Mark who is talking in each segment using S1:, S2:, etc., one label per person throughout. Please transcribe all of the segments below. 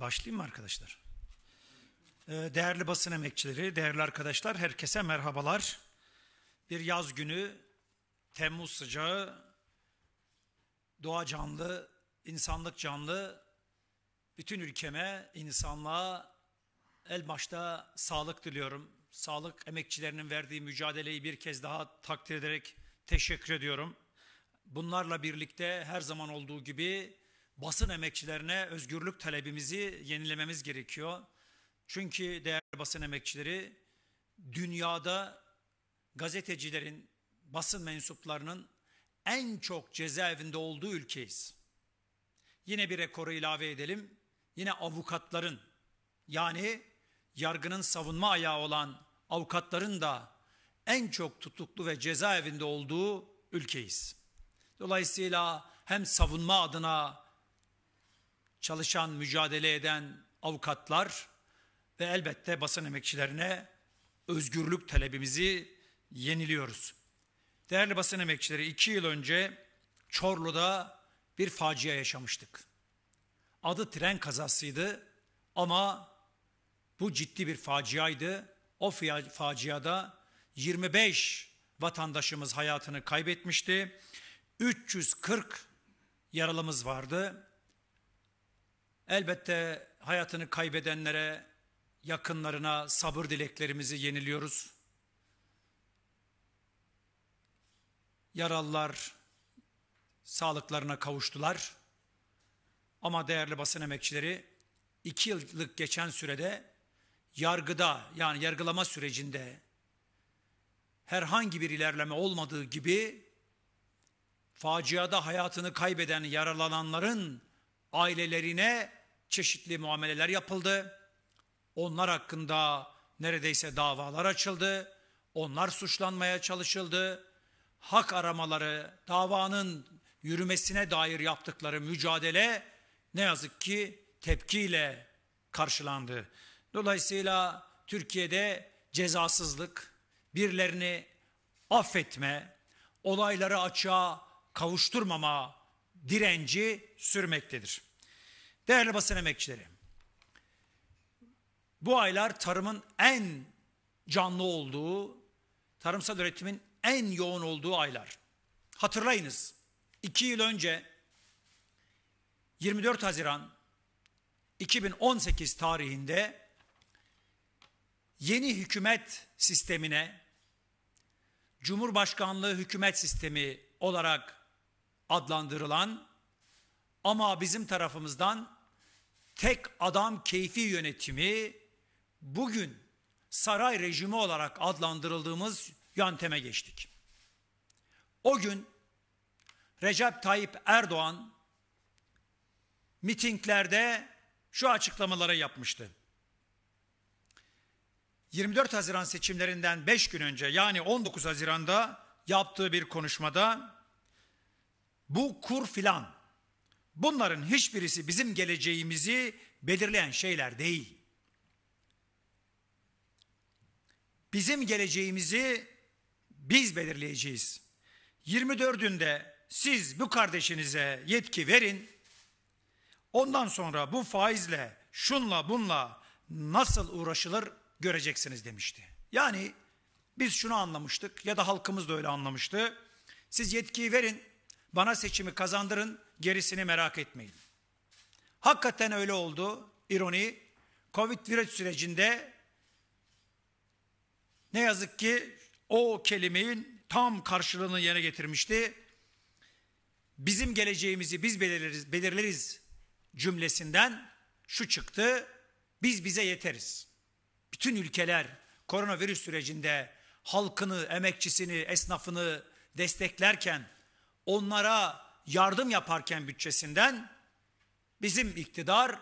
S1: Başlayayım mı arkadaşlar? Ee, değerli basın emekçileri, değerli arkadaşlar, herkese merhabalar. Bir yaz günü, Temmuz sıcağı, doğa canlı, insanlık canlı, bütün ülkeme, insanlığa el başta sağlık diliyorum. Sağlık emekçilerinin verdiği mücadeleyi bir kez daha takdir ederek teşekkür ediyorum. Bunlarla birlikte her zaman olduğu gibi basın emekçilerine özgürlük talebimizi yenilememiz gerekiyor. Çünkü değerli basın emekçileri dünyada gazetecilerin, basın mensuplarının en çok cezaevinde olduğu ülkeyiz. Yine bir rekoru ilave edelim. Yine avukatların yani yargının savunma ayağı olan avukatların da en çok tutuklu ve cezaevinde olduğu ülkeyiz. Dolayısıyla hem savunma adına çalışan, mücadele eden avukatlar ve elbette basın emekçilerine özgürlük talebimizi yeniliyoruz. Değerli basın emekçileri iki yıl önce Çorlu'da bir facia yaşamıştık. Adı tren kazasıydı ama bu ciddi bir faciaydı. O faciada 25 vatandaşımız hayatını kaybetmişti. 340 yaralımız vardı. Elbette hayatını kaybedenlere, yakınlarına sabır dileklerimizi yeniliyoruz. Yaralılar sağlıklarına kavuştular. Ama değerli basın emekçileri iki yıllık geçen sürede yargıda yani yargılama sürecinde herhangi bir ilerleme olmadığı gibi faciada hayatını kaybeden yaralananların ailelerine çeşitli muameleler yapıldı. Onlar hakkında neredeyse davalar açıldı. Onlar suçlanmaya çalışıldı. Hak aramaları, davanın yürümesine dair yaptıkları mücadele ne yazık ki tepkiyle karşılandı. Dolayısıyla Türkiye'de cezasızlık, birlerini affetme, olayları açığa kavuşturmama direnci sürmektedir. Değerli basın emekçileri, bu aylar tarımın en canlı olduğu, tarımsal üretimin en yoğun olduğu aylar. Hatırlayınız, iki yıl önce 24 Haziran 2018 tarihinde yeni hükümet sistemine, Cumhurbaşkanlığı hükümet sistemi olarak adlandırılan ama bizim tarafımızdan tek adam keyfi yönetimi bugün saray rejimi olarak adlandırıldığımız yönteme geçtik. O gün Recep Tayyip Erdoğan mitinglerde şu açıklamaları yapmıştı. 24 Haziran seçimlerinden 5 gün önce yani 19 Haziran'da yaptığı bir konuşmada bu kur filan Bunların hiçbirisi bizim geleceğimizi belirleyen şeyler değil. Bizim geleceğimizi biz belirleyeceğiz. 24'ünde siz bu kardeşinize yetki verin. Ondan sonra bu faizle, şunla bunla nasıl uğraşılır göreceksiniz demişti. Yani biz şunu anlamıştık ya da halkımız da öyle anlamıştı. Siz yetkiyi verin, bana seçimi kazandırın, gerisini merak etmeyin. Hakikaten öyle oldu. ironi. Covid virüs sürecinde ne yazık ki o kelimenin tam karşılığını yerine getirmişti. Bizim geleceğimizi biz belirleriz, belirleriz cümlesinden şu çıktı. Biz bize yeteriz. Bütün ülkeler koronavirüs sürecinde halkını, emekçisini, esnafını desteklerken onlara yardım yaparken bütçesinden bizim iktidar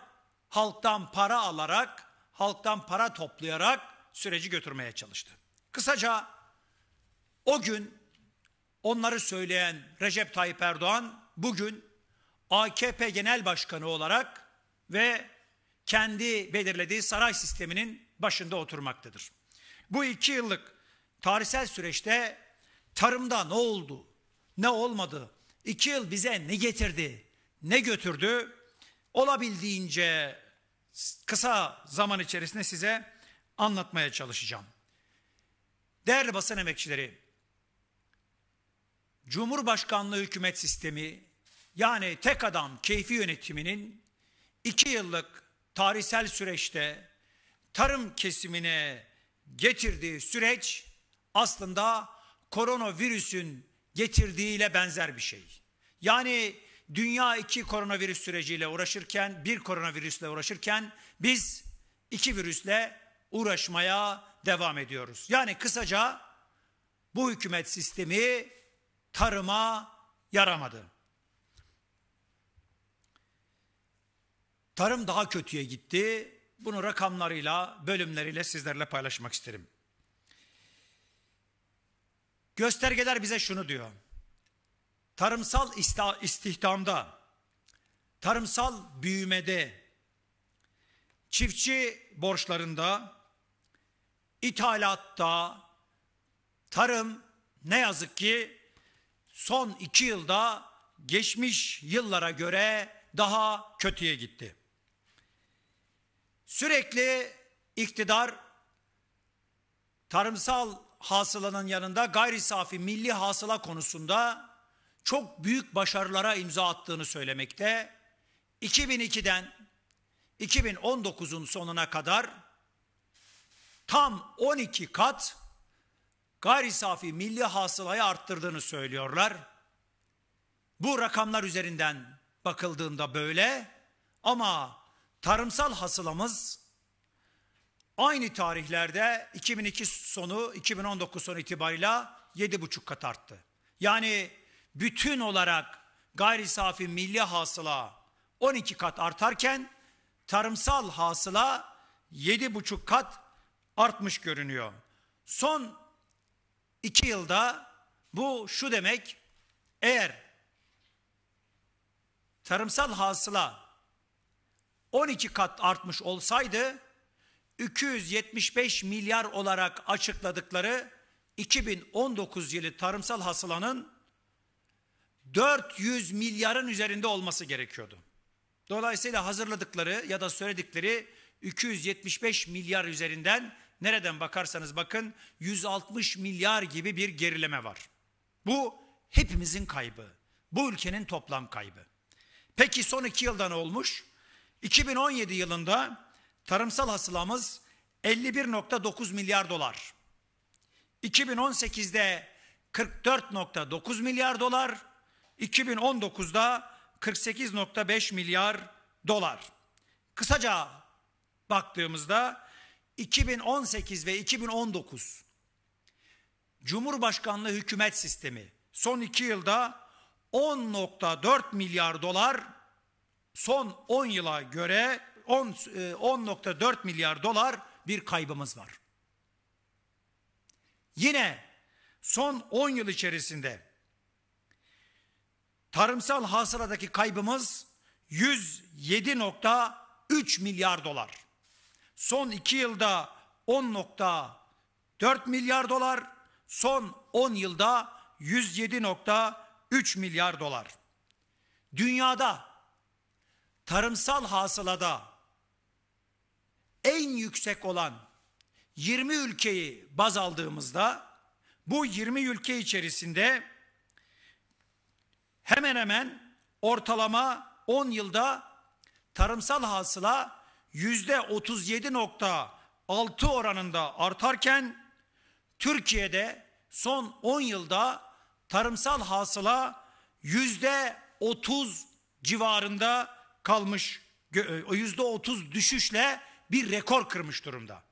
S1: halktan para alarak, halktan para toplayarak süreci götürmeye çalıştı. Kısaca o gün onları söyleyen Recep Tayyip Erdoğan bugün AKP Genel Başkanı olarak ve kendi belirlediği saray sisteminin başında oturmaktadır. Bu iki yıllık tarihsel süreçte tarımda ne oldu, ne olmadı? İki yıl bize ne getirdi? Ne götürdü? Olabildiğince kısa zaman içerisinde size anlatmaya çalışacağım. Değerli basın emekçileri, Cumhurbaşkanlığı hükümet sistemi yani tek adam keyfi yönetiminin iki yıllık tarihsel süreçte tarım kesimine getirdiği süreç aslında koronavirüsün getirdiğiyle benzer bir şey. Yani dünya iki koronavirüs süreciyle uğraşırken, bir koronavirüsle uğraşırken biz iki virüsle uğraşmaya devam ediyoruz. Yani kısaca bu hükümet sistemi tarıma yaramadı. Tarım daha kötüye gitti. Bunu rakamlarıyla, bölümleriyle sizlerle paylaşmak isterim. Göstergeler bize şunu diyor. Tarımsal istihdamda, tarımsal büyümede, çiftçi borçlarında, ithalatta, tarım ne yazık ki son iki yılda geçmiş yıllara göre daha kötüye gitti. Sürekli iktidar tarımsal hasılanın yanında gayri safi milli hasıla konusunda çok büyük başarılara imza attığını söylemekte. 2002'den 2019'un sonuna kadar tam 12 kat gayri safi milli hasılayı arttırdığını söylüyorlar. Bu rakamlar üzerinden bakıldığında böyle ama tarımsal hasılamız Aynı tarihlerde 2002 sonu 2019 sonu itibarıyla 7,5 kat arttı. Yani bütün olarak gayri safi milli hasıla 12 kat artarken tarımsal hasıla 7,5 kat artmış görünüyor. Son 2 yılda bu şu demek eğer tarımsal hasıla 12 kat artmış olsaydı 275 milyar olarak açıkladıkları 2019 yılı tarımsal hasılanın 400 milyarın üzerinde olması gerekiyordu. Dolayısıyla hazırladıkları ya da söyledikleri 275 milyar üzerinden nereden bakarsanız bakın 160 milyar gibi bir gerileme var. Bu hepimizin kaybı. Bu ülkenin toplam kaybı. Peki son iki yılda ne olmuş? 2017 yılında tarımsal hasılamız 51.9 milyar dolar. 2018'de 44.9 milyar dolar, 2019'da 48.5 milyar dolar. Kısaca baktığımızda 2018 ve 2019 Cumhurbaşkanlığı hükümet sistemi son iki yılda 10.4 milyar dolar son 10 yıla göre 10.4 e, milyar dolar bir kaybımız var. Yine son 10 yıl içerisinde tarımsal hasıladaki kaybımız 107.3 milyar dolar. Son 2 yılda 10.4 milyar dolar, son 10 yılda 107.3 milyar dolar. Dünyada tarımsal hasılada en yüksek olan 20 ülkeyi baz aldığımızda bu 20 ülke içerisinde hemen hemen ortalama 10 yılda tarımsal hasıla yüzde %37.6 oranında artarken Türkiye'de son 10 yılda tarımsal hasıla yüzde 30 civarında kalmış yüzde 30 düşüşle bir rekor kırmış durumda.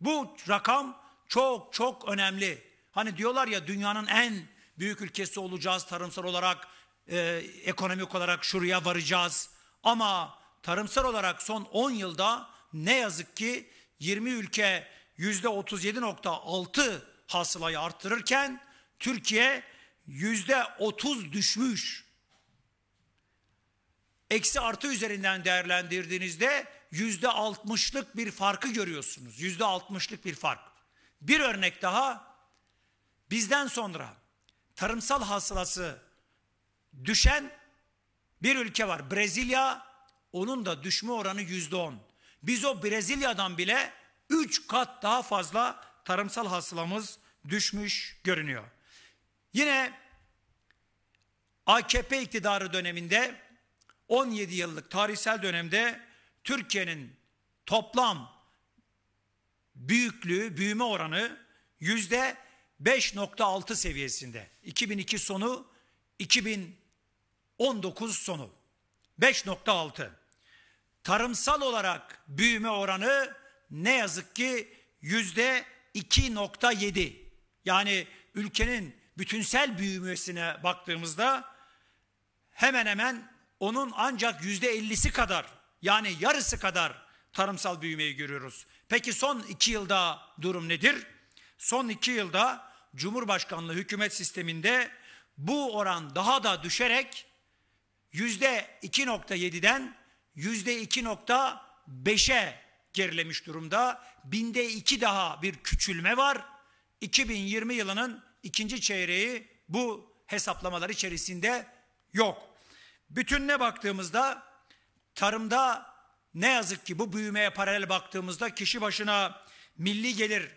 S1: Bu rakam çok çok önemli. Hani diyorlar ya dünyanın en büyük ülkesi olacağız tarımsal olarak, e, ekonomik olarak şuraya varacağız. Ama tarımsal olarak son 10 yılda ne yazık ki 20 ülke %37.6 hasılayı arttırırken Türkiye %30 düşmüş. Eksi artı üzerinden değerlendirdiğinizde yüzde altmışlık bir farkı görüyorsunuz. Yüzde altmışlık bir fark. Bir örnek daha bizden sonra tarımsal hasılası düşen bir ülke var. Brezilya onun da düşme oranı yüzde on. Biz o Brezilya'dan bile üç kat daha fazla tarımsal hasılamız düşmüş görünüyor. Yine AKP iktidarı döneminde 17 yıllık tarihsel dönemde Türkiye'nin toplam büyüklüğü, büyüme oranı yüzde 5.6 seviyesinde. 2002 sonu, 2019 sonu. 5.6. Tarımsal olarak büyüme oranı ne yazık ki yüzde 2.7. Yani ülkenin bütünsel büyümesine baktığımızda hemen hemen onun ancak yüzde 50'si kadar yani yarısı kadar tarımsal büyümeyi görüyoruz. Peki son iki yılda durum nedir? Son iki yılda Cumhurbaşkanlığı hükümet sisteminde bu oran daha da düşerek yüzde %2.7'den yüzde %2.5'e gerilemiş durumda. Binde iki daha bir küçülme var. 2020 yılının ikinci çeyreği bu hesaplamalar içerisinde yok. Bütününe baktığımızda tarımda ne yazık ki bu büyümeye paralel baktığımızda kişi başına milli gelir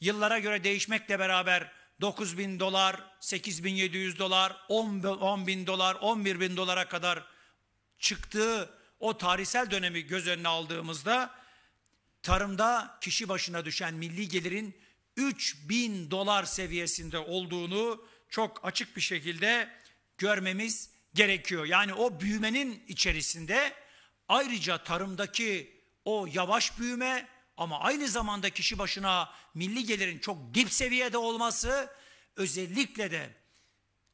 S1: yıllara göre değişmekle beraber 9 bin dolar, 8 bin 700 dolar, 10 bin dolar, 11 bin dolara kadar çıktığı o tarihsel dönemi göz önüne aldığımızda tarımda kişi başına düşen milli gelirin 3 bin dolar seviyesinde olduğunu çok açık bir şekilde görmemiz gerekiyor. Yani o büyümenin içerisinde Ayrıca tarımdaki o yavaş büyüme ama aynı zamanda kişi başına milli gelirin çok dip seviyede olması özellikle de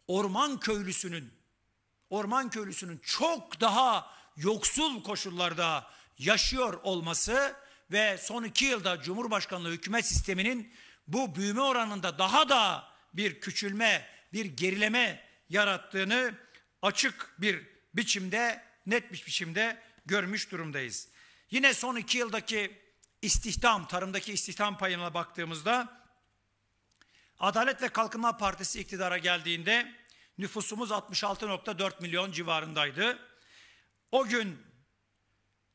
S1: orman köylüsünün orman köylüsünün çok daha yoksul koşullarda yaşıyor olması ve son iki yılda Cumhurbaşkanlığı hükümet sisteminin bu büyüme oranında daha da bir küçülme, bir gerileme yarattığını açık bir biçimde, net bir biçimde görmüş durumdayız. Yine son iki yıldaki istihdam, tarımdaki istihdam payına baktığımızda Adalet ve Kalkınma Partisi iktidara geldiğinde nüfusumuz 66.4 milyon civarındaydı. O gün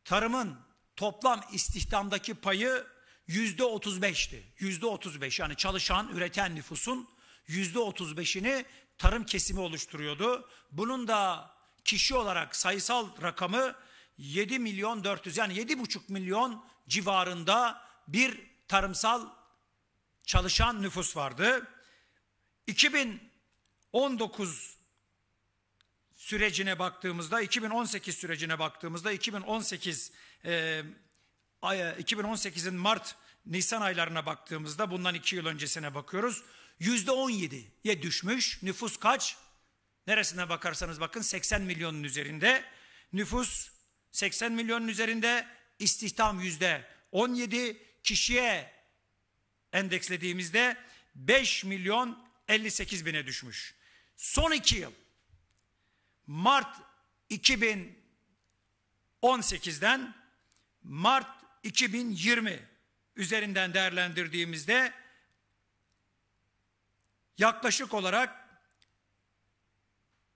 S1: tarımın toplam istihdamdaki payı yüzde 35'ti. Yüzde 35 yani çalışan, üreten nüfusun yüzde 35'ini tarım kesimi oluşturuyordu. Bunun da kişi olarak sayısal rakamı 7 milyon 400 yani 7,5 milyon civarında bir tarımsal çalışan nüfus vardı. 2019 sürecine baktığımızda 2018 sürecine baktığımızda 2018 e, 2018'in Mart Nisan aylarına baktığımızda bundan 2 yıl öncesine bakıyoruz. %17'ye düşmüş. Nüfus kaç? Neresine bakarsanız bakın 80 milyonun üzerinde. Nüfus 80 milyonun üzerinde istihdam yüzde 17 kişiye endekslediğimizde 5 milyon 58 bine düşmüş. Son iki yıl Mart 2018'den Mart 2020 üzerinden değerlendirdiğimizde yaklaşık olarak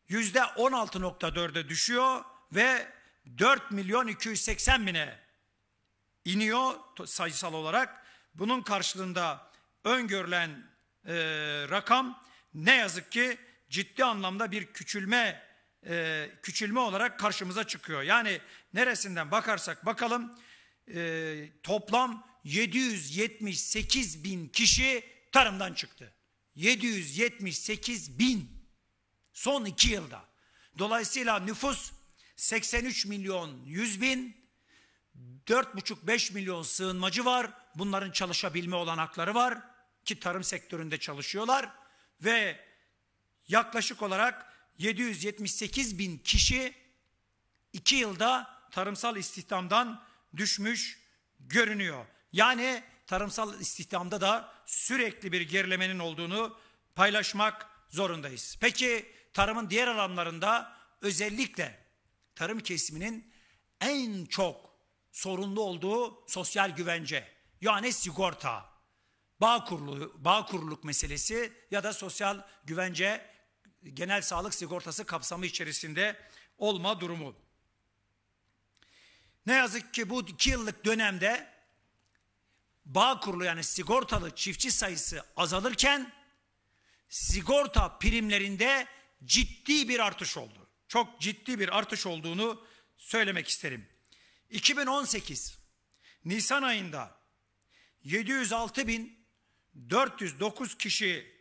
S1: yüzde %16.4'e düşüyor ve 4 milyon 280 bine iniyor sayısal olarak. Bunun karşılığında öngörülen e, rakam ne yazık ki ciddi anlamda bir küçülme e, küçülme olarak karşımıza çıkıyor. Yani neresinden bakarsak bakalım e, toplam 778 bin kişi tarımdan çıktı. 778 bin son iki yılda. Dolayısıyla nüfus 83 milyon 100 bin, 4,5-5 milyon sığınmacı var. Bunların çalışabilme olanakları var ki tarım sektöründe çalışıyorlar ve yaklaşık olarak 778 bin kişi 2 yılda tarımsal istihdamdan düşmüş görünüyor. Yani tarımsal istihdamda da sürekli bir gerilemenin olduğunu paylaşmak zorundayız. Peki tarımın diğer alanlarında özellikle tarım kesiminin en çok sorunlu olduğu sosyal güvence yani sigorta, bağ, kurulu, bağ kuruluk meselesi ya da sosyal güvence genel sağlık sigortası kapsamı içerisinde olma durumu. Ne yazık ki bu iki yıllık dönemde bağ kurulu yani sigortalı çiftçi sayısı azalırken sigorta primlerinde ciddi bir artış oldu çok ciddi bir artış olduğunu söylemek isterim. 2018 Nisan ayında 706.409 kişi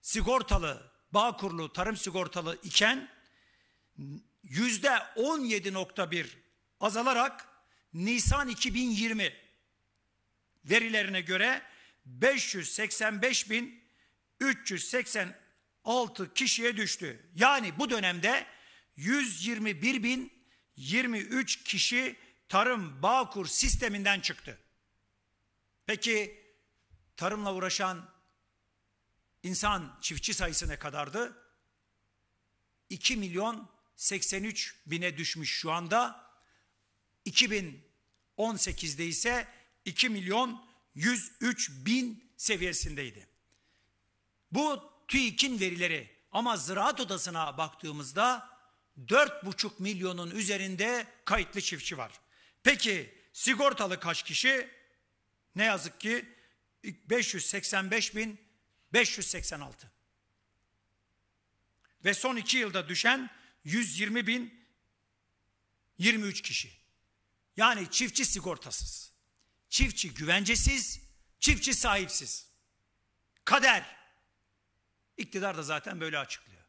S1: sigortalı, bağ kurulu, tarım sigortalı iken yüzde %17.1 azalarak Nisan 2020 verilerine göre 585.380 6 kişiye düştü. Yani bu dönemde 121 bin 23 kişi tarım bağkur sisteminden çıktı. Peki tarımla uğraşan insan çiftçi sayısı ne kadardı? 2 milyon 83 bine düşmüş şu anda. 2018'de ise 2 milyon 103 bin seviyesindeydi. Bu TÜİK'in verileri ama ziraat odasına baktığımızda dört buçuk milyonun üzerinde kayıtlı çiftçi var. Peki sigortalı kaç kişi? Ne yazık ki 585 bin 586. Ve son iki yılda düşen 120 bin 23 kişi. Yani çiftçi sigortasız, çiftçi güvencesiz, çiftçi sahipsiz. Kader. İktidar da zaten böyle açıklıyor.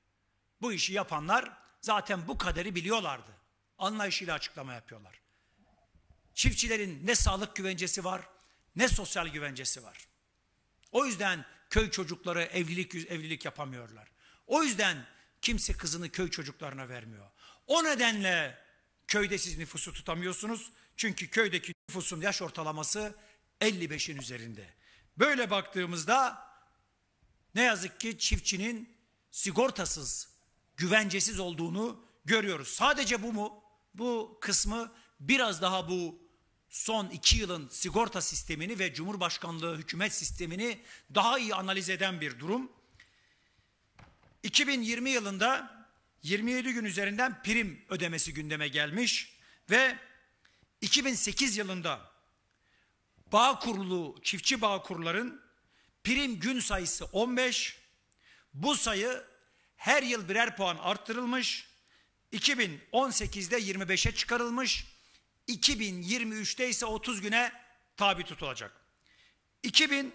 S1: Bu işi yapanlar zaten bu kaderi biliyorlardı. Anlayışıyla açıklama yapıyorlar. Çiftçilerin ne sağlık güvencesi var, ne sosyal güvencesi var. O yüzden köy çocukları evlilik evlilik yapamıyorlar. O yüzden kimse kızını köy çocuklarına vermiyor. O nedenle köyde siz nüfusu tutamıyorsunuz. Çünkü köydeki nüfusun yaş ortalaması 55'in üzerinde. Böyle baktığımızda ne yazık ki çiftçinin sigortasız, güvencesiz olduğunu görüyoruz. Sadece bu mu? Bu kısmı biraz daha bu son iki yılın sigorta sistemini ve Cumhurbaşkanlığı hükümet sistemini daha iyi analiz eden bir durum. 2020 yılında 27 gün üzerinden prim ödemesi gündeme gelmiş ve 2008 yılında bağ kurulu, çiftçi bağ kurların Prim gün sayısı 15. Bu sayı her yıl birer puan arttırılmış. 2018'de 25'e çıkarılmış. 2023'te ise 30 güne tabi tutulacak. 2000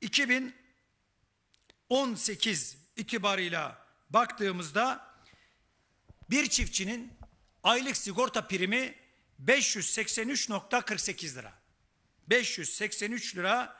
S1: 2018 itibarıyla baktığımızda bir çiftçinin aylık sigorta primi 583.48 lira. 583 lira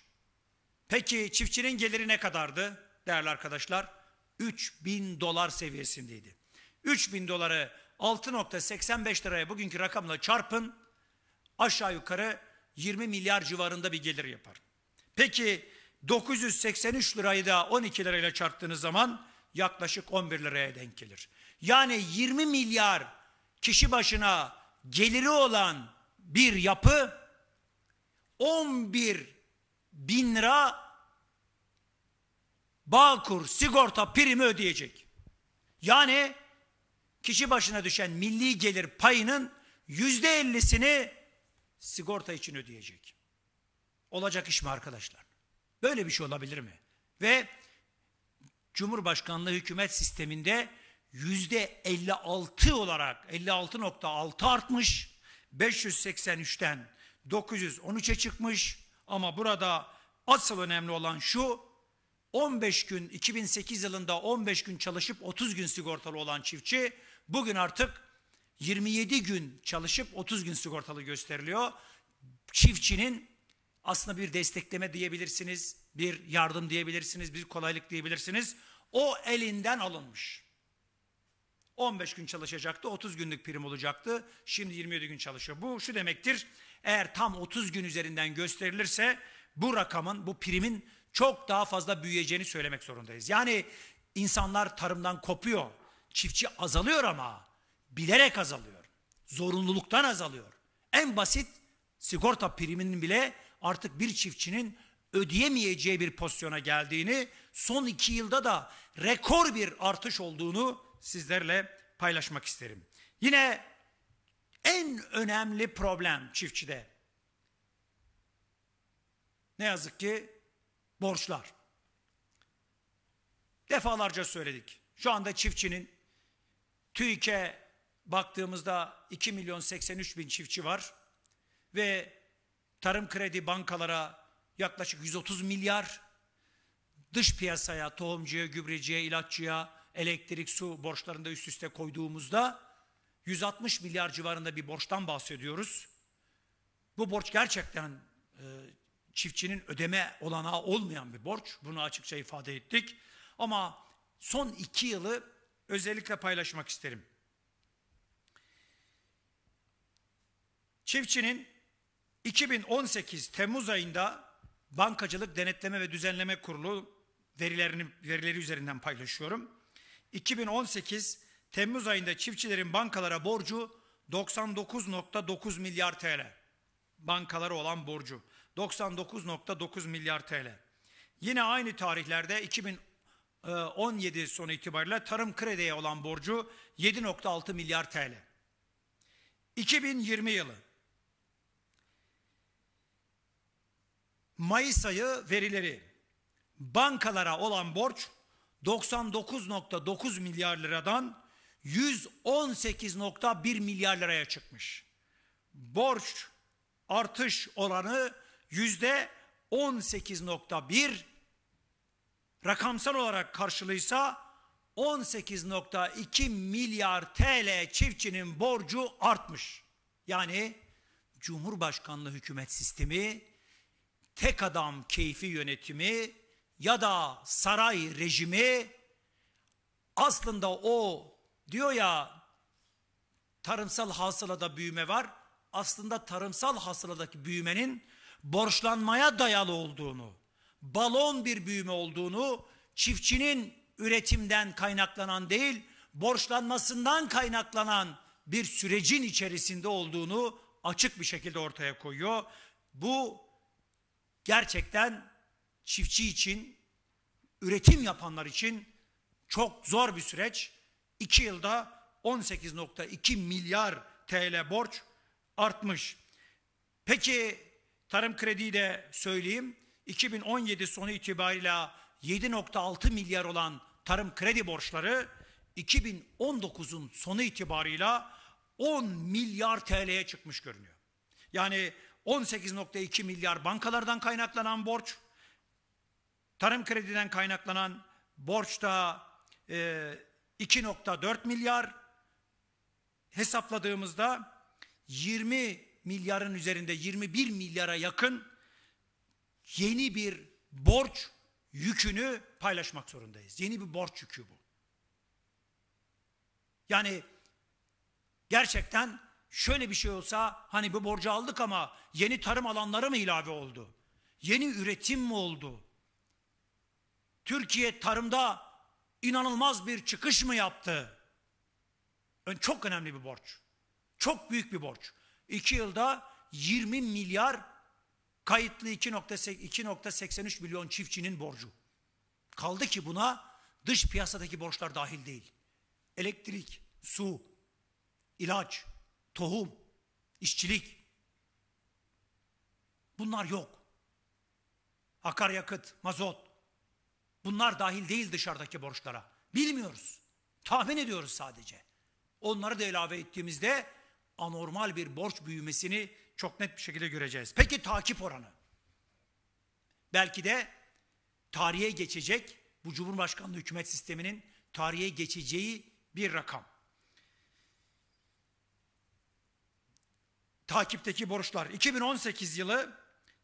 S1: Peki çiftçinin geliri ne kadardı değerli arkadaşlar? 3000 dolar seviyesindeydi. 3000 doları 6.85 liraya bugünkü rakamla çarpın aşağı yukarı 20 milyar civarında bir gelir yapar. Peki 983 lirayı da 12 lirayla çarptığınız zaman yaklaşık 11 liraya denk gelir. Yani 20 milyar kişi başına geliri olan bir yapı 11 bin lira Bağkur sigorta primi ödeyecek. Yani kişi başına düşen milli gelir payının yüzde ellisini sigorta için ödeyecek. Olacak iş mi arkadaşlar? Böyle bir şey olabilir mi? Ve Cumhurbaşkanlığı hükümet sisteminde yüzde 56 olarak 56.6 artmış. 583'ten 913'e çıkmış. Ama burada asıl önemli olan şu, 15 gün 2008 yılında 15 gün çalışıp 30 gün sigortalı olan çiftçi bugün artık 27 gün çalışıp 30 gün sigortalı gösteriliyor. Çiftçinin aslında bir destekleme diyebilirsiniz, bir yardım diyebilirsiniz, bir kolaylık diyebilirsiniz. O elinden alınmış. 15 gün çalışacaktı, 30 günlük prim olacaktı. Şimdi 27 gün çalışıyor. Bu şu demektir. Eğer tam 30 gün üzerinden gösterilirse bu rakamın, bu primin çok daha fazla büyüyeceğini söylemek zorundayız. Yani insanlar tarımdan kopuyor. Çiftçi azalıyor ama bilerek azalıyor. Zorunluluktan azalıyor. En basit sigorta priminin bile artık bir çiftçinin ödeyemeyeceği bir pozisyona geldiğini, son iki yılda da rekor bir artış olduğunu sizlerle paylaşmak isterim. Yine en önemli problem çiftçide. Ne yazık ki borçlar. Defalarca söyledik. Şu anda çiftçinin TÜİK'e baktığımızda 2 milyon 83 bin çiftçi var ve tarım kredi bankalara yaklaşık 130 milyar dış piyasaya, tohumcuya, gübreciye, ilaççıya, elektrik, su borçlarında üst üste koyduğumuzda 160 milyar civarında bir borçtan bahsediyoruz. Bu borç gerçekten e, çiftçinin ödeme olanağı olmayan bir borç. Bunu açıkça ifade ettik. Ama son iki yılı özellikle paylaşmak isterim. Çiftçinin 2018 Temmuz ayında Bankacılık Denetleme ve Düzenleme Kurulu verilerini verileri üzerinden paylaşıyorum. 2018 Temmuz ayında çiftçilerin bankalara borcu 99.9 milyar TL. Bankalara olan borcu 99.9 milyar TL. Yine aynı tarihlerde 2017 e, sonu itibariyle tarım krediye olan borcu 7.6 milyar TL. 2020 yılı Mayıs ayı verileri bankalara olan borç 99.9 milyar liradan 118.1 milyar liraya çıkmış. Borç artış oranı yüzde 18.1 rakamsal olarak karşılıysa 18.2 milyar TL çiftçinin borcu artmış. Yani Cumhurbaşkanlığı hükümet sistemi, tek adam keyfi yönetimi ya da saray rejimi aslında o Diyor ya tarımsal hasılada büyüme var. Aslında tarımsal hasıladaki büyümenin borçlanmaya dayalı olduğunu, balon bir büyüme olduğunu, çiftçinin üretimden kaynaklanan değil, borçlanmasından kaynaklanan bir sürecin içerisinde olduğunu açık bir şekilde ortaya koyuyor. Bu gerçekten çiftçi için, üretim yapanlar için çok zor bir süreç. 2 yılda 18.2 milyar TL borç artmış. Peki tarım krediyi de söyleyeyim. 2017 sonu itibariyle 7.6 milyar olan tarım kredi borçları 2019'un sonu itibarıyla 10 milyar TL'ye çıkmış görünüyor. Yani 18.2 milyar bankalardan kaynaklanan borç, tarım krediden kaynaklanan borçta e, 2.4 milyar hesapladığımızda 20 milyarın üzerinde 21 milyara yakın yeni bir borç yükünü paylaşmak zorundayız. Yeni bir borç yükü bu. Yani gerçekten şöyle bir şey olsa hani bu borcu aldık ama yeni tarım alanları mı ilave oldu? Yeni üretim mi oldu? Türkiye tarımda inanılmaz bir çıkış mı yaptı? Çok önemli bir borç. Çok büyük bir borç. İki yılda 20 milyar kayıtlı 2.83 milyon çiftçinin borcu. Kaldı ki buna dış piyasadaki borçlar dahil değil. Elektrik, su, ilaç, tohum, işçilik. Bunlar yok. Akaryakıt, mazot, Bunlar dahil değil dışarıdaki borçlara. Bilmiyoruz. Tahmin ediyoruz sadece. Onları da ilave ettiğimizde anormal bir borç büyümesini çok net bir şekilde göreceğiz. Peki takip oranı? Belki de tarihe geçecek bu Cumhurbaşkanlığı hükümet sisteminin tarihe geçeceği bir rakam. Takipteki borçlar 2018 yılı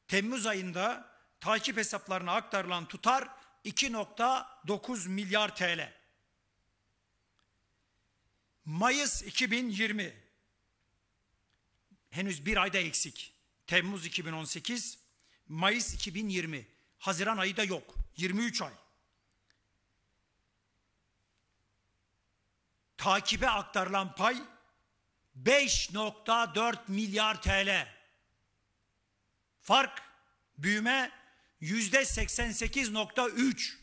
S1: Temmuz ayında takip hesaplarına aktarılan tutar 2.9 milyar TL. Mayıs 2020 henüz bir ayda eksik. Temmuz 2018, Mayıs 2020, Haziran ayı da yok. 23 ay. Takibe aktarılan pay 5.4 milyar TL. Fark büyüme yüzde 88.3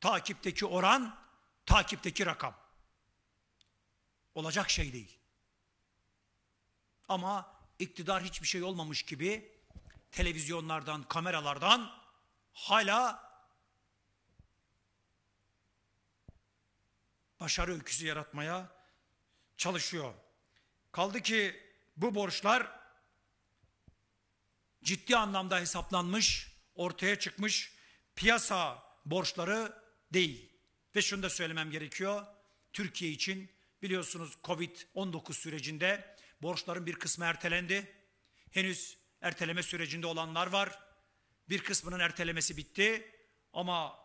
S1: takipteki oran takipteki rakam olacak şey değil ama iktidar hiçbir şey olmamış gibi televizyonlardan kameralardan hala başarı öyküsü yaratmaya çalışıyor kaldı ki bu borçlar ciddi anlamda hesaplanmış, ortaya çıkmış piyasa borçları değil. Ve şunu da söylemem gerekiyor. Türkiye için biliyorsunuz Covid-19 sürecinde borçların bir kısmı ertelendi. Henüz erteleme sürecinde olanlar var. Bir kısmının ertelemesi bitti ama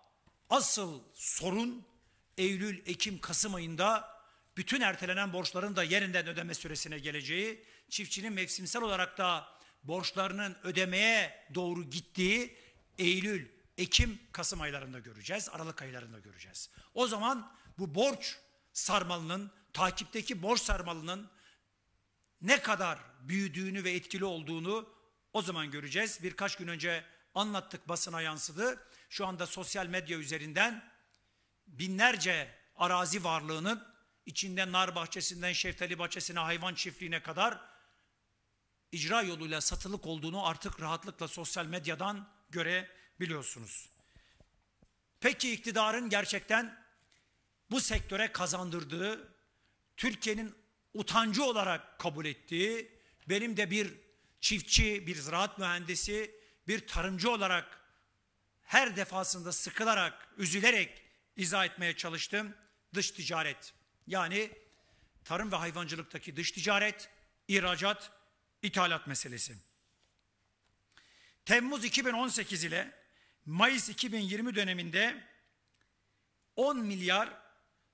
S1: asıl sorun Eylül, Ekim, Kasım ayında bütün ertelenen borçların da yerinden ödeme süresine geleceği, çiftçinin mevsimsel olarak da borçlarının ödemeye doğru gittiği Eylül, Ekim, Kasım aylarında göreceğiz, Aralık aylarında göreceğiz. O zaman bu borç sarmalının, takipteki borç sarmalının ne kadar büyüdüğünü ve etkili olduğunu o zaman göreceğiz. Birkaç gün önce anlattık basına yansıdı. Şu anda sosyal medya üzerinden binlerce arazi varlığının içinde nar bahçesinden şeftali bahçesine hayvan çiftliğine kadar icra yoluyla satılık olduğunu artık rahatlıkla sosyal medyadan görebiliyorsunuz. Peki iktidarın gerçekten bu sektöre kazandırdığı, Türkiye'nin utancı olarak kabul ettiği, benim de bir çiftçi, bir ziraat mühendisi, bir tarımcı olarak her defasında sıkılarak, üzülerek izah etmeye çalıştım. Dış ticaret yani tarım ve hayvancılıktaki dış ticaret, ihracat, ithalat meselesi. Temmuz 2018 ile Mayıs 2020 döneminde 10 milyar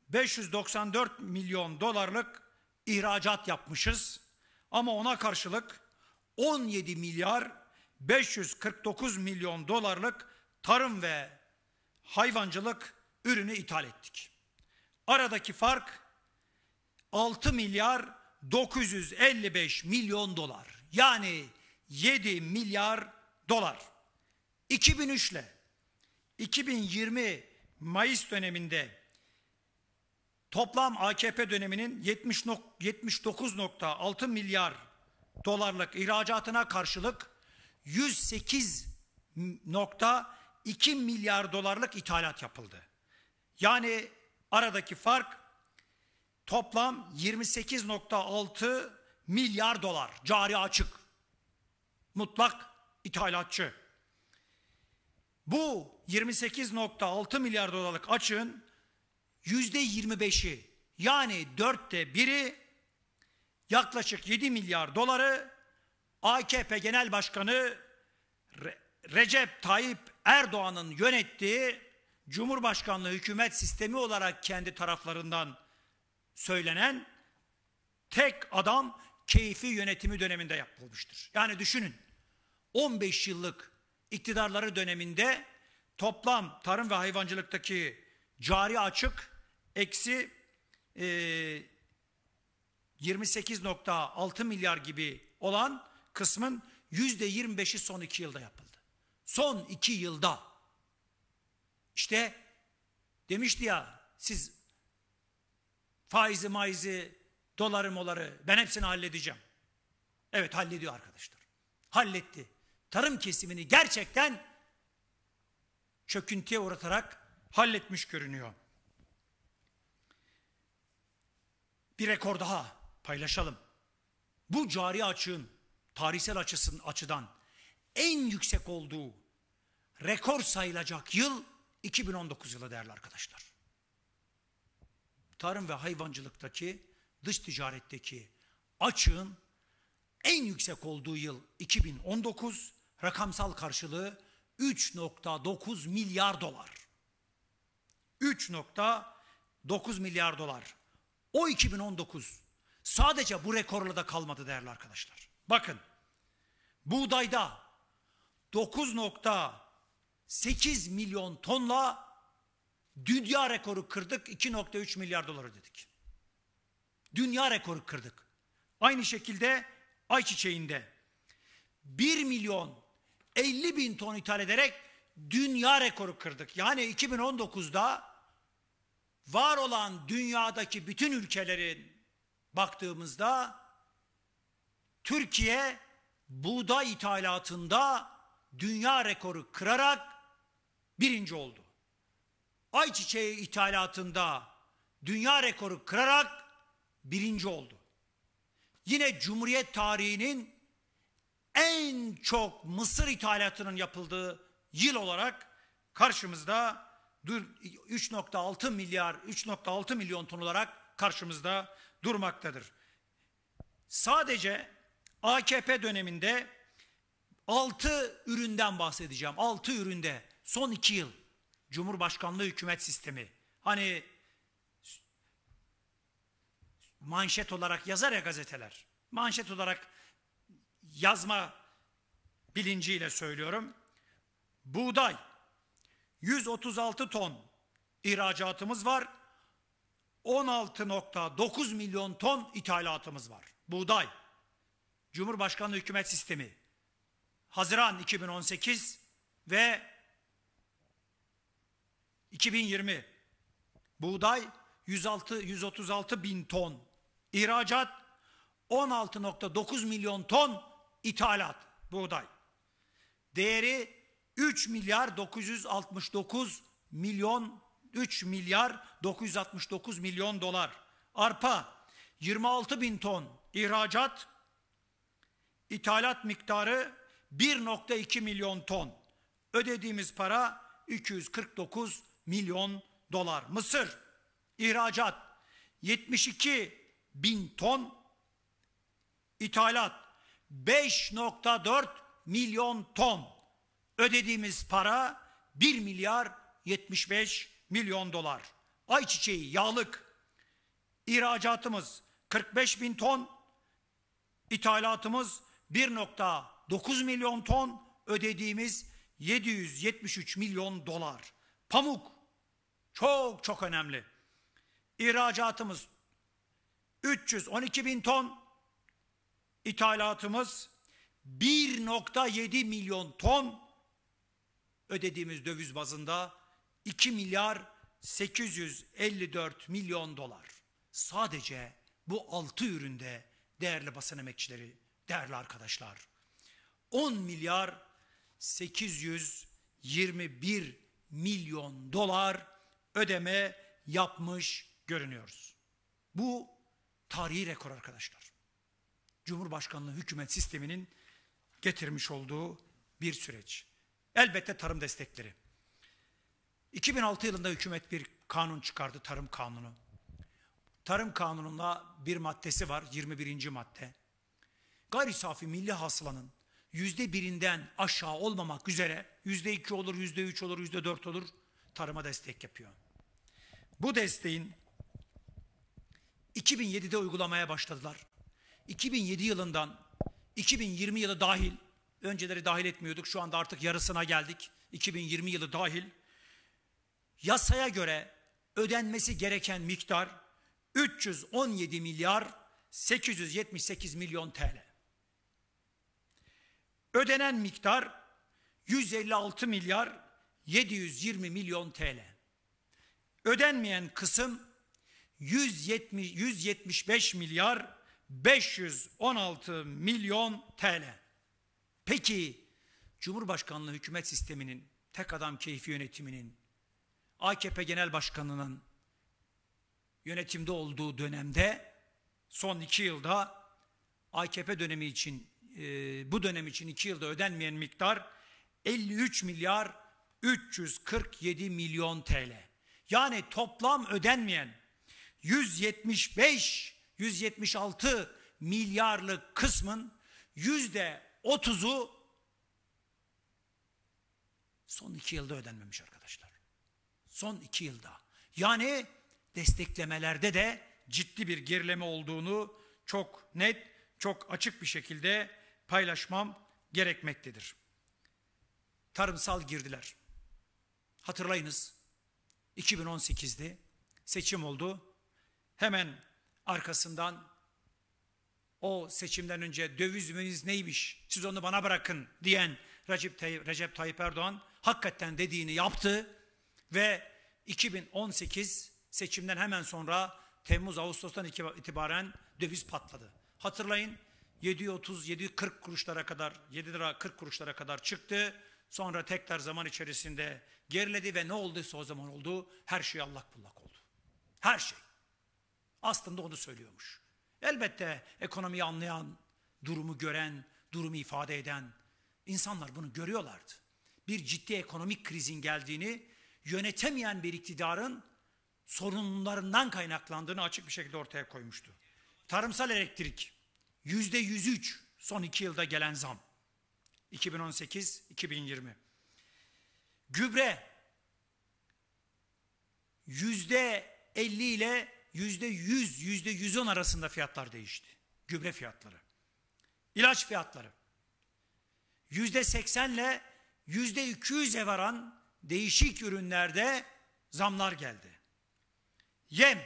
S1: 594 milyon dolarlık ihracat yapmışız. Ama ona karşılık 17 milyar 549 milyon dolarlık tarım ve hayvancılık ürünü ithal ettik. Aradaki fark 6 milyar 955 milyon dolar. Yani 7 milyar dolar. 2003 ile 2020 Mayıs döneminde toplam AKP döneminin 79.6 milyar dolarlık ihracatına karşılık 108.2 milyar dolarlık ithalat yapıldı. Yani aradaki fark toplam 28.6 milyar dolar cari açık. Mutlak ithalatçı. Bu 28.6 milyar dolarlık yüzde %25'i yani dörtte biri yaklaşık 7 milyar doları AKP Genel Başkanı Recep Tayyip Erdoğan'ın yönettiği Cumhurbaşkanlığı hükümet sistemi olarak kendi taraflarından söylenen tek adam keyfi yönetimi döneminde yapılmıştır. Yani düşünün 15 yıllık iktidarları döneminde toplam tarım ve hayvancılıktaki cari açık eksi e, 28.6 milyar gibi olan kısmın yüzde %25'i son iki yılda yapıldı. Son iki yılda. işte demişti ya siz Faizi maizi, doları moları ben hepsini halledeceğim. Evet hallediyor arkadaşlar. Halletti. Tarım kesimini gerçekten çöküntüye uğratarak halletmiş görünüyor. Bir rekor daha paylaşalım. Bu cari açığın tarihsel açısın, açıdan en yüksek olduğu rekor sayılacak yıl 2019 yılı değerli arkadaşlar tarım ve hayvancılıktaki, dış ticaretteki açığın en yüksek olduğu yıl 2019, rakamsal karşılığı 3.9 milyar dolar. 3.9 milyar dolar. O 2019 sadece bu rekorla da kalmadı değerli arkadaşlar. Bakın buğdayda 9.8 milyon tonla Dünya rekoru kırdık 2.3 milyar doları dedik. Dünya rekoru kırdık. Aynı şekilde ayçiçeğinde 1 milyon 50 bin ton ithal ederek dünya rekoru kırdık. Yani 2019'da var olan dünyadaki bütün ülkelerin baktığımızda Türkiye buğday ithalatında dünya rekoru kırarak birinci oldu ayçiçeği ithalatında dünya rekoru kırarak birinci oldu. Yine Cumhuriyet tarihinin en çok mısır ithalatının yapıldığı yıl olarak karşımızda 3.6 milyar 3.6 milyon ton olarak karşımızda durmaktadır. Sadece AKP döneminde 6 üründen bahsedeceğim. 6 üründe son 2 yıl Cumhurbaşkanlığı hükümet sistemi. Hani manşet olarak yazar ya gazeteler. Manşet olarak yazma bilinciyle söylüyorum. Buğday 136 ton ihracatımız var. 16.9 milyon ton ithalatımız var. Buğday. Cumhurbaşkanlığı hükümet sistemi. Haziran 2018 ve 2020 buğday 106 136 bin ton ihracat 16.9 milyon ton ithalat buğday değeri 3 milyar 969 milyon 3 milyar 969 milyon dolar arpa 26 bin ton ihracat ithalat miktarı 1.2 milyon ton ödediğimiz para 249 milyon dolar. Mısır ihracat 72 bin ton, ithalat 5.4 milyon ton. Ödediğimiz para 1 milyar 75 milyon dolar. Ayçiçeği, yağlık ihracatımız 45 bin ton, ithalatımız 1.9 milyon ton, ödediğimiz 773 milyon dolar. Pamuk çok çok önemli. İhracatımız 312 bin ton, ithalatımız 1.7 milyon ton ödediğimiz döviz bazında 2 milyar 854 milyon dolar. Sadece bu 6 üründe değerli basın emekçileri, değerli arkadaşlar. 10 milyar 821 milyon dolar ödeme yapmış görünüyoruz. Bu tarihi rekor arkadaşlar. Cumhurbaşkanlığı hükümet sisteminin getirmiş olduğu bir süreç. Elbette tarım destekleri. 2006 yılında hükümet bir kanun çıkardı, tarım kanunu. Tarım kanununda bir maddesi var, 21. madde. Gayri safi milli hasılanın yüzde birinden aşağı olmamak üzere yüzde iki olur, yüzde üç olur, yüzde dört olur tarıma destek yapıyor. Bu desteğin 2007'de uygulamaya başladılar. 2007 yılından 2020 yılı dahil, önceleri dahil etmiyorduk, şu anda artık yarısına geldik. 2020 yılı dahil, yasaya göre ödenmesi gereken miktar 317 milyar 878 milyon TL. Ödenen miktar 156 milyar 720 milyon TL. Ödenmeyen kısım 170, 175 milyar 516 milyon TL. Peki Cumhurbaşkanlığı hükümet sisteminin, tek adam keyfi yönetiminin, AKP Genel Başkanı'nın yönetimde olduğu dönemde son iki yılda AKP dönemi için e, bu dönem için iki yılda ödenmeyen miktar 53 milyar 347 milyon TL yani toplam ödenmeyen 175 176 milyarlık kısmın yüzde 30'u son iki yılda ödenmemiş arkadaşlar. Son iki yılda. Yani desteklemelerde de ciddi bir gerileme olduğunu çok net, çok açık bir şekilde paylaşmam gerekmektedir. Tarımsal girdiler. Hatırlayınız 2018'di. Seçim oldu. Hemen arkasından o seçimden önce dövizimiz neymiş siz onu bana bırakın diyen Recep, Tay Recep Tayyip Erdoğan hakikaten dediğini yaptı ve 2018 seçimden hemen sonra Temmuz Ağustos'tan itibaren döviz patladı. Hatırlayın 730 740 kuruşlara kadar 7 lira 40 kuruşlara kadar çıktı. Sonra tekrar zaman içerisinde geriledi ve ne olduysa o zaman oldu. Her şey allak bullak oldu. Her şey. Aslında onu söylüyormuş. Elbette ekonomiyi anlayan, durumu gören, durumu ifade eden insanlar bunu görüyorlardı. Bir ciddi ekonomik krizin geldiğini, yönetemeyen bir iktidarın sorunlarından kaynaklandığını açık bir şekilde ortaya koymuştu. Tarımsal elektrik, yüzde 103 son iki yılda gelen zam. 2018-2020 gübre yüzde elli ile yüzde yüz, yüzde yüz on arasında fiyatlar değişti. Gübre fiyatları. İlaç fiyatları. Yüzde seksenle yüzde iki yüze varan değişik ürünlerde zamlar geldi. Yem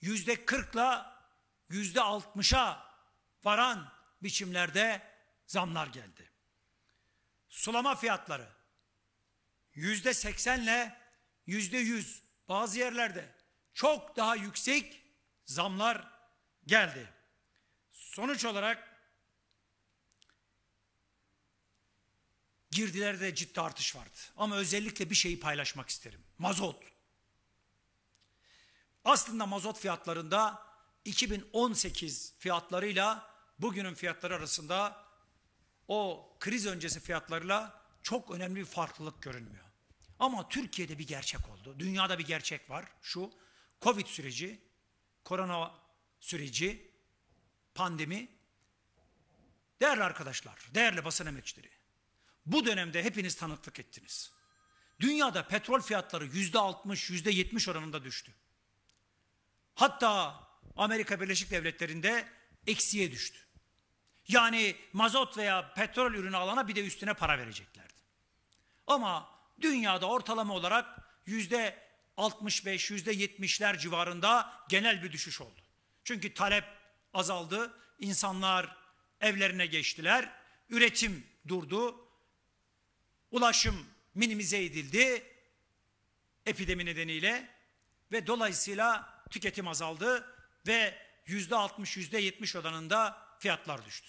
S1: yüzde kırkla yüzde altmışa varan biçimlerde zamlar geldi. Sulama fiyatları yüzde seksenle yüzde yüz bazı yerlerde çok daha yüksek zamlar geldi. Sonuç olarak girdilerde ciddi artış vardı. Ama özellikle bir şeyi paylaşmak isterim. Mazot. Aslında mazot fiyatlarında 2018 fiyatlarıyla bugünün fiyatları arasında o kriz öncesi fiyatlarıyla çok önemli bir farklılık görünmüyor. Ama Türkiye'de bir gerçek oldu. Dünyada bir gerçek var. Şu Covid süreci, korona süreci, pandemi. Değerli arkadaşlar, değerli basın emekçileri. Bu dönemde hepiniz tanıklık ettiniz. Dünyada petrol fiyatları yüzde altmış, yüzde yetmiş oranında düştü. Hatta Amerika Birleşik Devletleri'nde eksiye düştü. Yani mazot veya petrol ürünü alana bir de üstüne para verecekler. Ama dünyada ortalama olarak yüzde 65, yüzde 70'ler civarında genel bir düşüş oldu. Çünkü talep azaldı, insanlar evlerine geçtiler, üretim durdu, ulaşım minimize edildi epidemi nedeniyle ve dolayısıyla tüketim azaldı ve yüzde 60 yüzde 70 oranında fiyatlar düştü.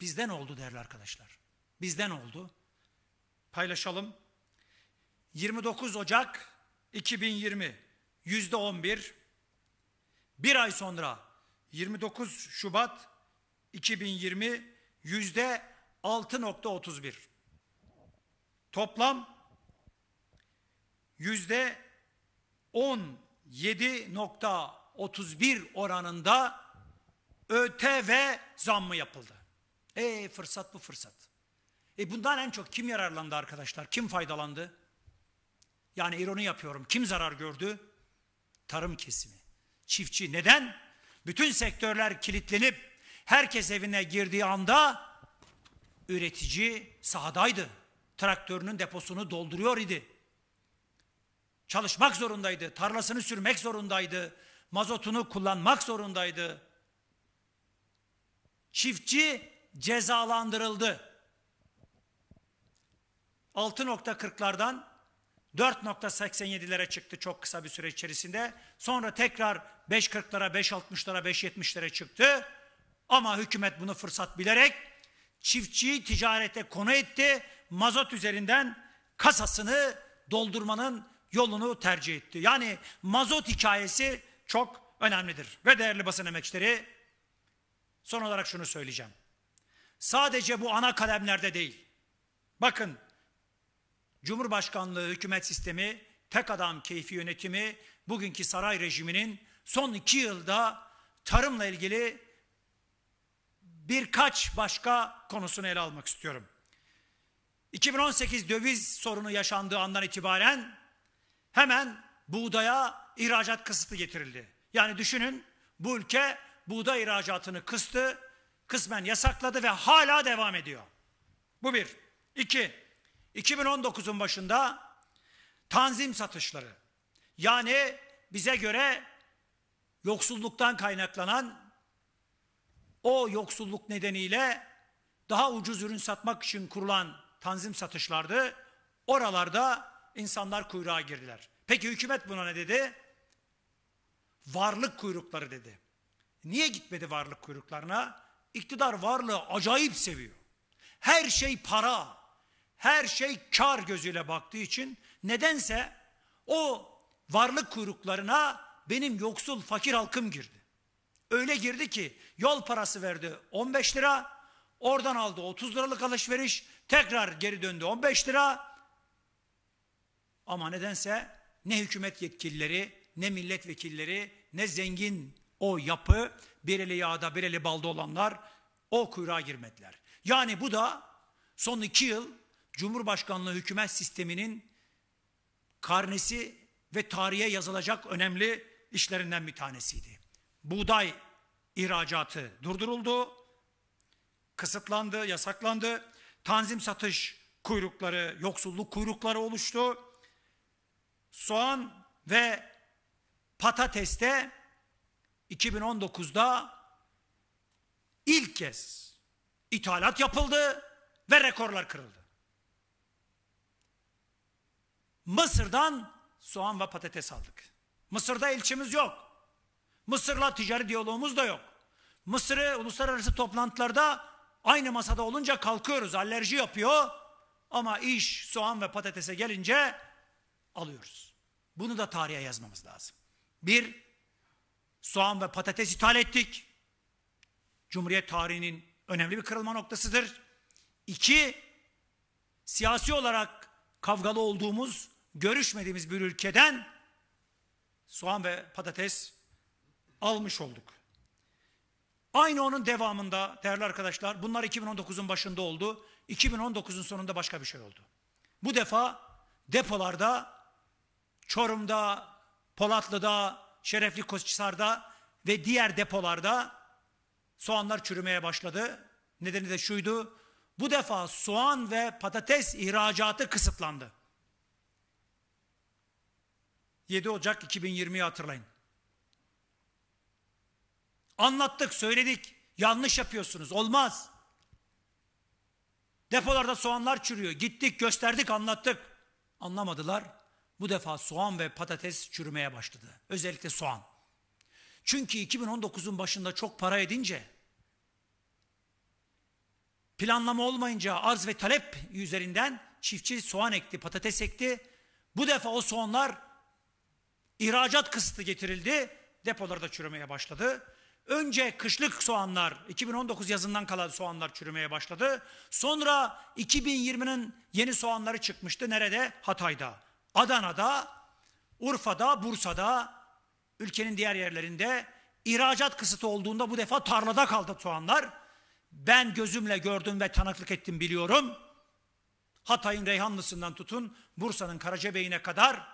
S1: Bizden oldu değerli arkadaşlar. Bizden oldu paylaşalım. 29 Ocak 2020 yüzde 11. Bir ay sonra 29 Şubat 2020 yüzde 6.31. Toplam yüzde 17.31 oranında ÖTV zammı yapıldı. E fırsat bu fırsat. E bundan en çok kim yararlandı arkadaşlar? Kim faydalandı? Yani ironi yapıyorum. Kim zarar gördü? Tarım kesimi. Çiftçi. Neden? Bütün sektörler kilitlenip herkes evine girdiği anda üretici sahadaydı. Traktörünün deposunu dolduruyor idi. Çalışmak zorundaydı. Tarlasını sürmek zorundaydı. Mazotunu kullanmak zorundaydı. Çiftçi cezalandırıldı. 6.40'lardan 4.87'lere çıktı çok kısa bir süre içerisinde. Sonra tekrar 5.40'lara, 5.60'lara, 5.70'lere çıktı. Ama hükümet bunu fırsat bilerek çiftçiyi ticarete konu etti. Mazot üzerinden kasasını doldurmanın yolunu tercih etti. Yani mazot hikayesi çok önemlidir. Ve değerli basın emekçileri son olarak şunu söyleyeceğim. Sadece bu ana kalemlerde değil. Bakın Cumhurbaşkanlığı hükümet sistemi, tek adam keyfi yönetimi, bugünkü saray rejiminin son iki yılda tarımla ilgili birkaç başka konusunu ele almak istiyorum. 2018 döviz sorunu yaşandığı andan itibaren hemen buğdaya ihracat kısıtı getirildi. Yani düşünün bu ülke buğday ihracatını kıstı, kısmen yasakladı ve hala devam ediyor. Bu bir. İki, 2019'un başında tanzim satışları yani bize göre yoksulluktan kaynaklanan o yoksulluk nedeniyle daha ucuz ürün satmak için kurulan tanzim satışlardı. Oralarda insanlar kuyruğa girdiler. Peki hükümet buna ne dedi? Varlık kuyrukları dedi. Niye gitmedi varlık kuyruklarına? İktidar varlığı acayip seviyor. Her şey para her şey kar gözüyle baktığı için nedense o varlık kuyruklarına benim yoksul fakir halkım girdi. Öyle girdi ki yol parası verdi 15 lira, oradan aldı 30 liralık alışveriş, tekrar geri döndü 15 lira. Ama nedense ne hükümet yetkilileri, ne milletvekilleri, ne zengin o yapı, bir eli yağda bir eli balda olanlar o kuyruğa girmediler. Yani bu da son iki yıl Cumhurbaşkanlığı hükümet sisteminin karnesi ve tarihe yazılacak önemli işlerinden bir tanesiydi. Buğday ihracatı durduruldu, kısıtlandı, yasaklandı. Tanzim satış kuyrukları, yoksulluk kuyrukları oluştu. Soğan ve patateste 2019'da ilk kez ithalat yapıldı ve rekorlar kırıldı. Mısır'dan soğan ve patates aldık. Mısır'da elçimiz yok. Mısır'la ticari diyalogumuz da yok. Mısır'ı uluslararası toplantılarda aynı masada olunca kalkıyoruz, alerji yapıyor. Ama iş soğan ve patatese gelince alıyoruz. Bunu da tarihe yazmamız lazım. Bir, soğan ve patates ithal ettik. Cumhuriyet tarihinin önemli bir kırılma noktasıdır. İki, siyasi olarak kavgalı olduğumuz görüşmediğimiz bir ülkeden soğan ve patates almış olduk. Aynı onun devamında değerli arkadaşlar bunlar 2019'un başında oldu. 2019'un sonunda başka bir şey oldu. Bu defa depolarda Çorum'da, Polatlı'da, Şerefli Koçhisar'da ve diğer depolarda soğanlar çürümeye başladı. Nedeni de şuydu. Bu defa soğan ve patates ihracatı kısıtlandı. 7 Ocak 2020'yi hatırlayın. Anlattık, söyledik. Yanlış yapıyorsunuz. Olmaz. Depolarda soğanlar çürüyor. Gittik, gösterdik, anlattık. Anlamadılar. Bu defa soğan ve patates çürümeye başladı. Özellikle soğan. Çünkü 2019'un başında çok para edince planlama olmayınca arz ve talep üzerinden çiftçi soğan ekti, patates ekti. Bu defa o soğanlar İhracat kısıtı getirildi. Depolarda çürümeye başladı. Önce kışlık soğanlar, 2019 yazından kalan soğanlar çürümeye başladı. Sonra 2020'nin yeni soğanları çıkmıştı. Nerede? Hatay'da, Adana'da, Urfa'da, Bursa'da, ülkenin diğer yerlerinde ihracat kısıtı olduğunda bu defa tarlada kaldı soğanlar. Ben gözümle gördüm ve tanıklık ettim biliyorum. Hatay'ın Reyhanlısından tutun, Bursa'nın Karacabey'ine kadar,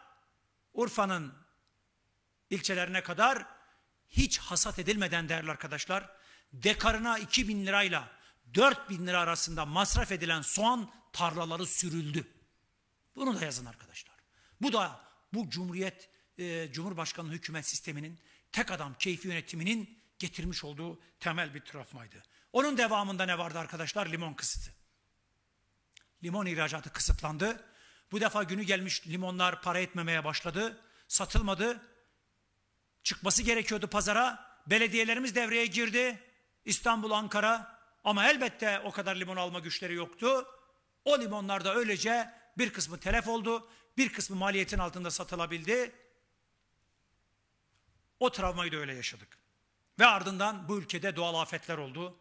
S1: Urfa'nın ilçelerine kadar hiç hasat edilmeden değerli arkadaşlar dekarına 2 bin lirayla 4 bin lira arasında masraf edilen soğan tarlaları sürüldü. Bunu da yazın arkadaşlar. Bu da bu Cumhuriyet e, Cumhurbaşkanı hükümet sisteminin tek adam keyfi yönetiminin getirmiş olduğu temel bir travmaydı. Onun devamında ne vardı arkadaşlar? Limon kısıtı. Limon ihracatı kısıtlandı. Bu defa günü gelmiş limonlar para etmemeye başladı. Satılmadı. Çıkması gerekiyordu pazara. Belediyelerimiz devreye girdi. İstanbul, Ankara ama elbette o kadar limon alma güçleri yoktu. O limonlar da öylece bir kısmı telef oldu. Bir kısmı maliyetin altında satılabildi. O travmayı da öyle yaşadık. Ve ardından bu ülkede doğal afetler oldu.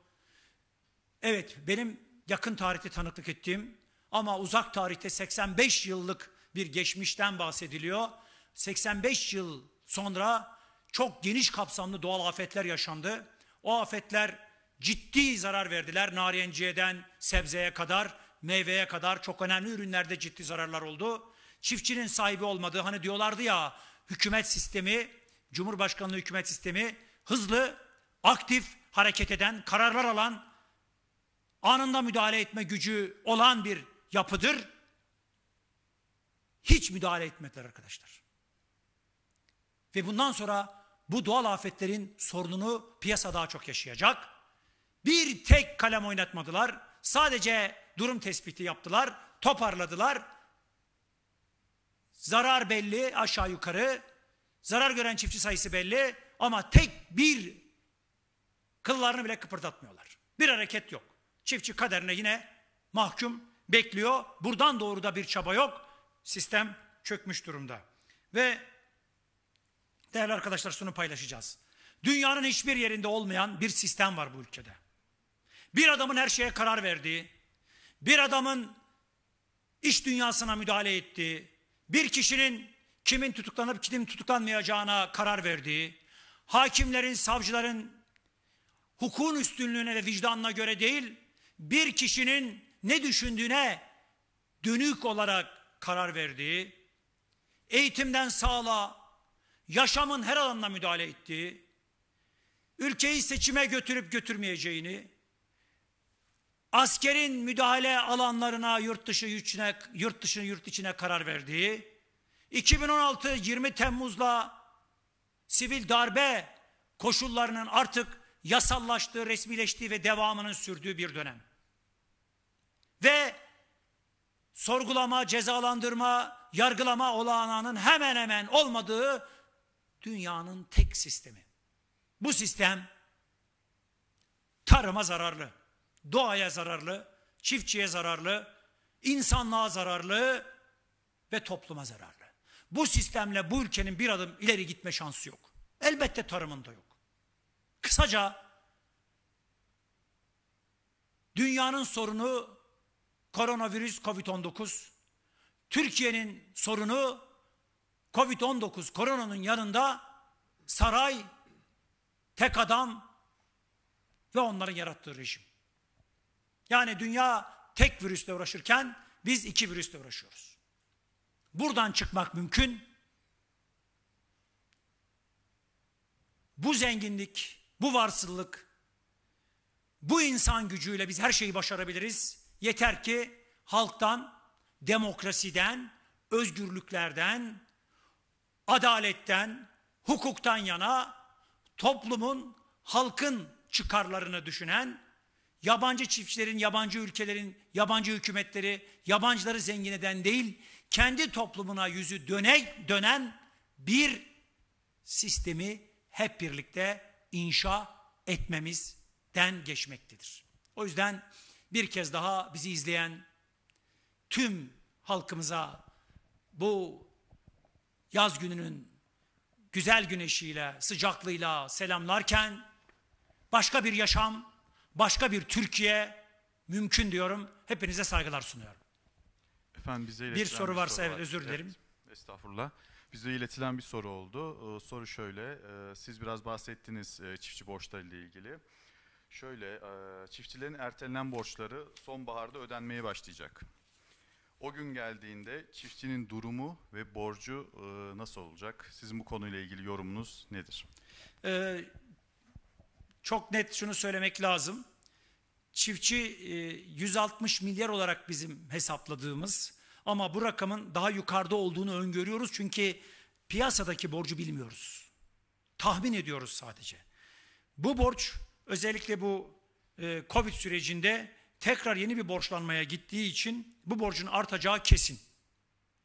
S1: Evet benim yakın tarihte tanıklık ettiğim ama uzak tarihte 85 yıllık bir geçmişten bahsediliyor. 85 yıl sonra çok geniş kapsamlı doğal afetler yaşandı. O afetler ciddi zarar verdiler. Narenciyeden sebzeye kadar, meyveye kadar çok önemli ürünlerde ciddi zararlar oldu. Çiftçinin sahibi olmadığı hani diyorlardı ya hükümet sistemi, Cumhurbaşkanlığı hükümet sistemi hızlı, aktif hareket eden, kararlar alan, anında müdahale etme gücü olan bir yapıdır. Hiç müdahale etmediler arkadaşlar. Ve bundan sonra bu doğal afetlerin sorununu piyasa daha çok yaşayacak. Bir tek kalem oynatmadılar. Sadece durum tespiti yaptılar, toparladılar. Zarar belli aşağı yukarı. Zarar gören çiftçi sayısı belli ama tek bir kıllarını bile kıpırdatmıyorlar. Bir hareket yok. Çiftçi kaderine yine mahkum bekliyor. Buradan doğru da bir çaba yok. Sistem çökmüş durumda. Ve Değerli arkadaşlar şunu paylaşacağız. Dünyanın hiçbir yerinde olmayan bir sistem var bu ülkede. Bir adamın her şeye karar verdiği, bir adamın iş dünyasına müdahale ettiği, bir kişinin kimin tutuklanıp kimin tutuklanmayacağına karar verdiği, hakimlerin, savcıların hukukun üstünlüğüne ve vicdanına göre değil, bir kişinin ne düşündüğüne dönük olarak karar verdiği, eğitimden sağlığa, yaşamın her alanına müdahale ettiği, ülkeyi seçime götürüp götürmeyeceğini, askerin müdahale alanlarına yurt dışı içine, yurt dışı yurt içine karar verdiği, 2016 20 Temmuz'la sivil darbe koşullarının artık yasallaştığı, resmileştiği ve devamının sürdüğü bir dönem. Ve sorgulama, cezalandırma, yargılama olanağının hemen hemen olmadığı dünyanın tek sistemi. Bu sistem tarıma zararlı, doğaya zararlı, çiftçiye zararlı, insanlığa zararlı ve topluma zararlı. Bu sistemle bu ülkenin bir adım ileri gitme şansı yok. Elbette tarımında yok. Kısaca dünyanın sorunu koronavirüs COVID-19, Türkiye'nin sorunu Covid-19 koronanın yanında saray, tek adam ve onların yarattığı rejim. Yani dünya tek virüsle uğraşırken biz iki virüsle uğraşıyoruz. Buradan çıkmak mümkün. Bu zenginlik, bu varsıllık, bu insan gücüyle biz her şeyi başarabiliriz. Yeter ki halktan, demokrasiden, özgürlüklerden, adaletten, hukuktan yana toplumun, halkın çıkarlarını düşünen, yabancı çiftçilerin, yabancı ülkelerin, yabancı hükümetleri, yabancıları zengin eden değil, kendi toplumuna yüzü döne, dönen bir sistemi hep birlikte inşa etmemizden geçmektedir. O yüzden bir kez daha bizi izleyen tüm halkımıza bu yaz gününün güzel güneşiyle, sıcaklığıyla selamlarken başka bir yaşam, başka bir Türkiye mümkün diyorum. Hepinize saygılar sunuyorum. Efendim bize bir soru varsa soru var. özür dilerim. Evet, estağfurullah. Bize iletilen bir soru oldu. Ee, soru şöyle, e, siz biraz bahsettiniz e, çiftçi borçları ile ilgili. Şöyle, e, çiftçilerin ertelenen borçları sonbaharda ödenmeye başlayacak. O gün geldiğinde çiftçinin durumu ve borcu e, nasıl olacak? Sizin bu konuyla ilgili yorumunuz nedir? Ee, çok net şunu söylemek lazım. Çiftçi 160 e, milyar olarak bizim hesapladığımız ama bu rakamın daha yukarıda olduğunu öngörüyoruz. Çünkü piyasadaki borcu bilmiyoruz. Tahmin ediyoruz sadece. Bu borç özellikle bu e, Covid sürecinde tekrar yeni bir borçlanmaya gittiği için bu borcun artacağı kesin.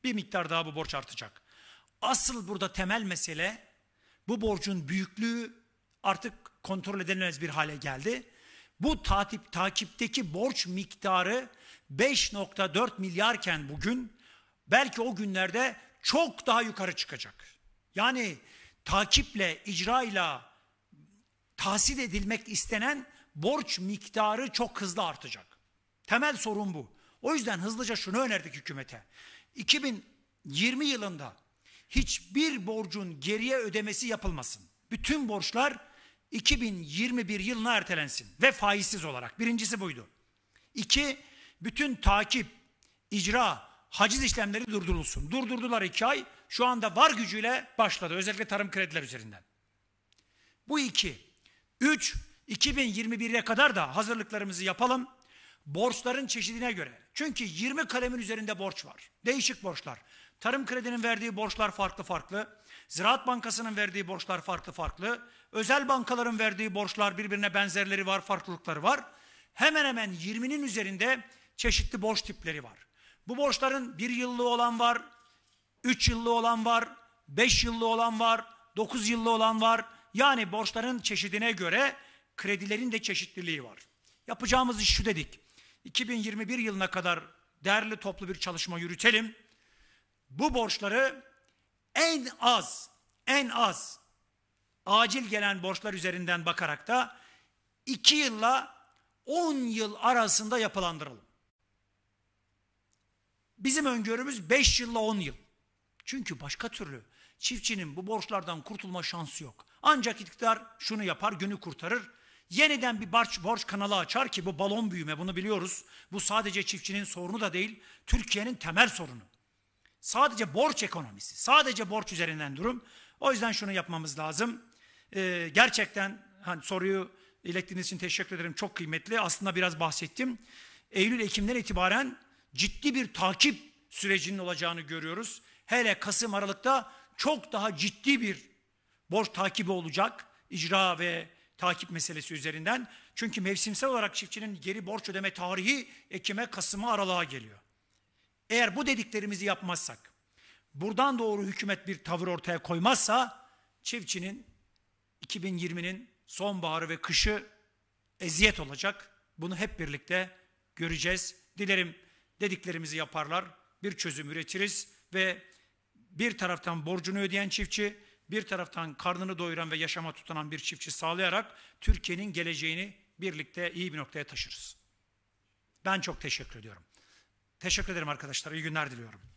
S1: Bir miktar daha bu borç artacak. Asıl burada temel mesele bu borcun büyüklüğü artık kontrol edilemez bir hale geldi. Bu tatip, takipteki borç miktarı 5.4 milyarken bugün belki o günlerde çok daha yukarı çıkacak. Yani takiple, icrayla tahsil edilmek istenen borç miktarı çok hızlı artacak. Temel sorun bu. O yüzden hızlıca şunu önerdik hükümete. 2020 yılında hiçbir borcun geriye ödemesi yapılmasın. Bütün borçlar 2021 yılına ertelensin ve faizsiz olarak. Birincisi buydu. İki, bütün takip, icra, haciz işlemleri durdurulsun. Durdurdular iki ay. Şu anda var gücüyle başladı. Özellikle tarım krediler üzerinden. Bu iki. Üç, 2021'e kadar da hazırlıklarımızı yapalım. Borçların çeşidine göre. Çünkü 20 kalemin üzerinde borç var. Değişik borçlar. Tarım Kredi'nin verdiği borçlar farklı farklı. Ziraat Bankası'nın verdiği borçlar farklı farklı. Özel bankaların verdiği borçlar birbirine benzerleri var, farklılıkları var. Hemen hemen 20'nin üzerinde çeşitli borç tipleri var. Bu borçların bir yıllığı olan var, üç yıllı olan var, beş yıllı olan var, dokuz yıllı olan var. Yani borçların çeşidine göre kredilerin de çeşitliliği var. Yapacağımız iş şu dedik. 2021 yılına kadar değerli toplu bir çalışma yürütelim. Bu borçları en az, en az acil gelen borçlar üzerinden bakarak da 2 yılla 10 yıl arasında yapılandıralım. Bizim öngörümüz 5 yılla 10 yıl. Çünkü başka türlü çiftçinin bu borçlardan kurtulma şansı yok. Ancak iktidar şunu yapar, günü kurtarır yeniden bir borç, borç kanalı açar ki bu balon büyüme bunu biliyoruz. Bu sadece çiftçinin sorunu da değil, Türkiye'nin temel sorunu. Sadece borç ekonomisi, sadece borç üzerinden durum. O yüzden şunu yapmamız lazım. Ee, gerçekten hani soruyu ilettiğiniz için teşekkür ederim. Çok kıymetli. Aslında biraz bahsettim. Eylül-Ekim'den itibaren ciddi bir takip sürecinin olacağını görüyoruz. Hele Kasım Aralık'ta çok daha ciddi bir borç takibi olacak. İcra ve takip meselesi üzerinden. Çünkü mevsimsel olarak çiftçinin geri borç ödeme tarihi Ekim'e, Kasım'a, aralığa geliyor. Eğer bu dediklerimizi yapmazsak, buradan doğru hükümet bir tavır ortaya koymazsa, çiftçinin 2020'nin sonbaharı ve kışı eziyet olacak. Bunu hep birlikte göreceğiz. Dilerim dediklerimizi yaparlar, bir çözüm üretiriz ve bir taraftan borcunu ödeyen çiftçi, bir taraftan karnını doyuran ve yaşama tutunan bir çiftçi sağlayarak Türkiye'nin geleceğini birlikte iyi bir noktaya taşırız. Ben çok teşekkür ediyorum. Teşekkür ederim arkadaşlar. İyi günler diliyorum.